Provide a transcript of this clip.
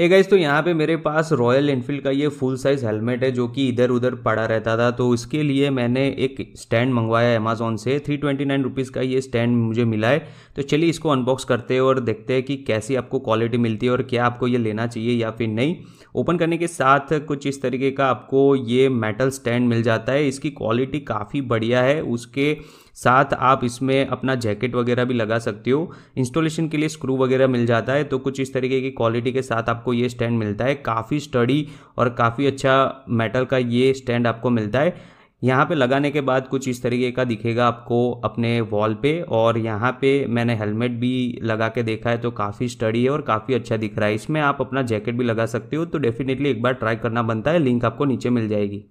ये गाइज तो यहाँ पे मेरे पास रॉयल इनफील्ड का ये फुल साइज़ हेलमेट है जो कि इधर उधर पड़ा रहता था तो इसके लिए मैंने एक स्टैंड मंगवाया अमेजोन से थ्री ट्वेंटी नाइन रुपीज़ का ये स्टैंड मुझे मिला है तो चलिए इसको अनबॉक्स करते हैं और देखते हैं कि कैसी आपको क्वालिटी मिलती है और क्या आपको ये लेना चाहिए या फिर नहीं ओपन करने के साथ कुछ इस तरीके का आपको ये मेटल स्टैंड मिल जाता है इसकी क्वालिटी काफ़ी बढ़िया है उसके साथ आप इसमें अपना जैकेट वगैरह भी लगा सकते हो इंस्टॉलेशन के लिए स्क्रू वगैरह मिल जाता है तो कुछ इस तरीके की क्वालिटी के साथ आपको आपको ये स्टैंड मिलता है काफ़ी स्टडी और काफ़ी अच्छा मेटल का ये स्टैंड आपको मिलता है यहाँ पे लगाने के बाद कुछ इस तरीके का दिखेगा आपको अपने वॉल पे और यहाँ पे मैंने हेलमेट भी लगा के देखा है तो काफ़ी स्टडी है और काफ़ी अच्छा दिख रहा है इसमें आप अपना जैकेट भी लगा सकते हो तो डेफिनेटली एक बार ट्राई करना बनता है लिंक आपको नीचे मिल जाएगी